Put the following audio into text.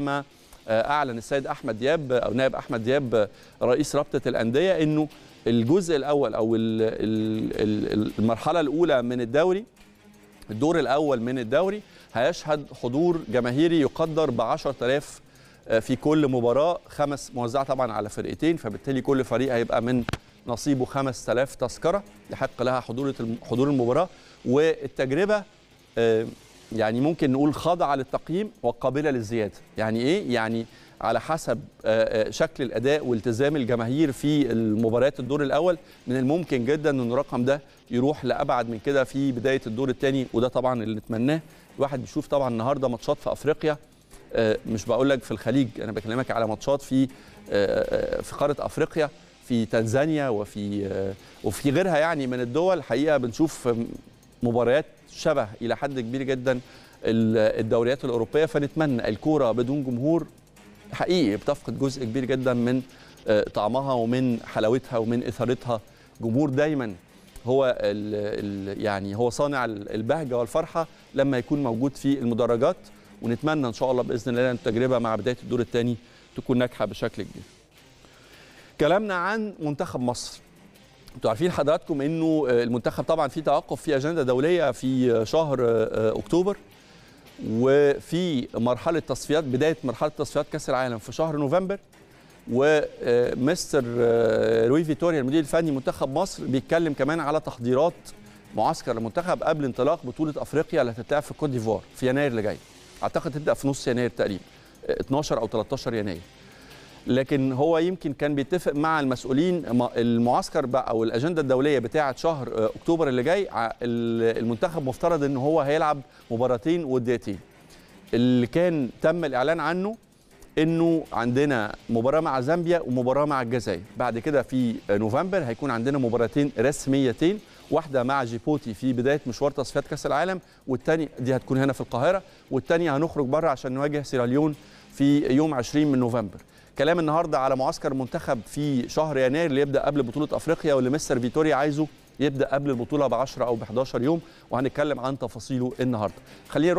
ما آه، اعلن السيد احمد دياب او نائب احمد دياب آه، رئيس رابطه الانديه انه الجزء الاول او المرحله الاولى من الدوري الدور الاول من الدوري هيشهد حضور جماهيري يقدر ب 10000 آه، في كل مباراه خمس موزعه طبعا على فرقتين فبالتالي كل فريق هيبقى من نصيبه 5000 تذكره يحق لها حضور حضور المباراه والتجربه يعني ممكن نقول خاضعه للتقييم وقابله للزياده يعني ايه يعني على حسب آه، آه، شكل الاداء والتزام الجماهير في المباريات الدور الاول من الممكن جدا ان الرقم ده يروح لابعد من كده في بدايه الدور الثاني وده طبعا اللي نتمناه الواحد بيشوف طبعا النهارده ماتشات في افريقيا آه، مش بقول لك في الخليج انا بكلمك على ماتشات في في قاره افريقيا في تنزانيا وفي وفي غيرها يعني من الدول حقيقة بنشوف مباريات شبه الى حد كبير جدا الدوريات الاوروبيه فنتمنى الكوره بدون جمهور حقيقي بتفقد جزء كبير جدا من آه، طعمها ومن حلاوتها ومن اثارتها جمهور دايما هو الـ الـ يعني هو صانع البهجه والفرحه لما يكون موجود في المدرجات ونتمنى ان شاء الله باذن الله ان التجربه مع بدايه الدور الثاني تكون ناجحه بشكل كبير. كلامنا عن منتخب مصر انتوا عارفين حضراتكم انه آه، المنتخب طبعا في توقف في اجنده دوليه في آه، شهر آه، اكتوبر وفي مرحله تصفيات بدايه مرحله تصفيات كاس العالم في شهر نوفمبر ومستر روي فيتوريا المدير الفني منتخب مصر بيتكلم كمان على تحضيرات معسكر المنتخب قبل انطلاق بطوله افريقيا اللي هتتلعب في كوت ديفوار في يناير اللي جاي اعتقد تبدا في نص يناير تقريبا 12 او 13 يناير لكن هو يمكن كان بيتفق مع المسؤولين المعسكر بقى او الاجنده الدوليه بتاعه شهر آه، اكتوبر اللي جاي المنتخب مفترض ان هو هيلعب مباراتين وديتين اللي كان تم الاعلان عنه انه عندنا مباراه مع زامبيا ومباراه مع الجزائر بعد كده في نوفمبر هيكون عندنا مباراتين رسميتين واحده مع جيبوتي في بدايه مشوار تصفيات كاس العالم والثانيه دي هتكون هنا في القاهره والثانيه هنخرج بره عشان نواجه سيراليون في يوم 20 من نوفمبر كلام النهارده على معسكر منتخب في شهر يناير اللي يبدا قبل بطوله افريقيا واللي مستر فيتوريا عايزه يبدا قبل البطوله ب 10 او ب 11 يوم وهنتكلم عن تفاصيله النهارده خلينا